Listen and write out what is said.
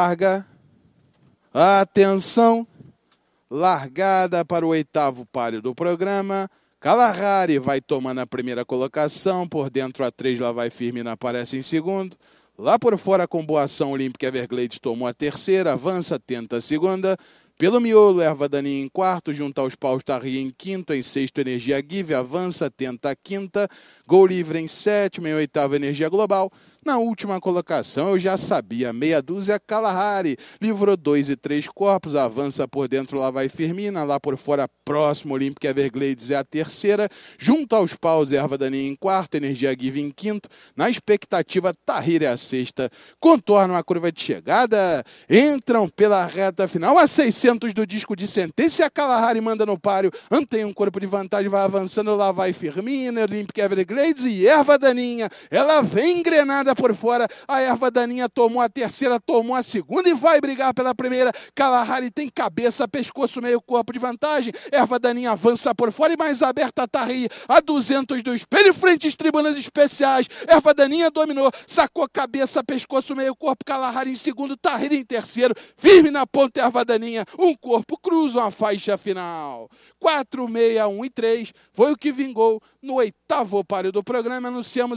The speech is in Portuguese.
larga, atenção, largada para o oitavo páreo do programa. Kalahari vai tomando a primeira colocação, por dentro a três lá vai firme na aparece em segundo. Lá por fora com boa ação, Olympic Everglades tomou a terceira, avança, tenta a segunda. Pelo miolo, Erva Daninha em quarto, junto aos paus Tarria em quinto, em sexto Energia Give, Avança, Tenta a quinta, Gol Livre em sétimo, em oitavo Energia Global. Na última colocação, eu já sabia, meia dúzia Kalahari, livrou dois e três corpos, Avança por dentro, lá vai Firmina, lá por fora próximo, Olympic Everglades é a terceira, junto aos paus Erva Daninha em quarto, Energia Give em quinto, na expectativa Tahir é a sexta, contornam a curva de chegada, entram pela reta final a 600 600 do disco de sentença. E a Kalahari manda no páreo. Antém um corpo de vantagem, vai avançando. Lá vai Firmina, Olympic Everglades e erva daninha. Ela vem engrenada por fora. A erva daninha tomou a terceira, tomou a segunda e vai brigar pela primeira. Kalahari tem cabeça, pescoço, meio corpo de vantagem. Erva daninha avança por fora e mais aberta Tarri. Tá a 200 do espelho, frente às tribunas especiais. Erva daninha dominou, sacou cabeça, pescoço, meio corpo. Kalahari em segundo, Tarri em terceiro. Firme na ponta, erva daninha um corpo cruz, uma faixa final. 4, 6, 1 e 3 foi o que vingou no oitavo páreo do programa. Anunciamos a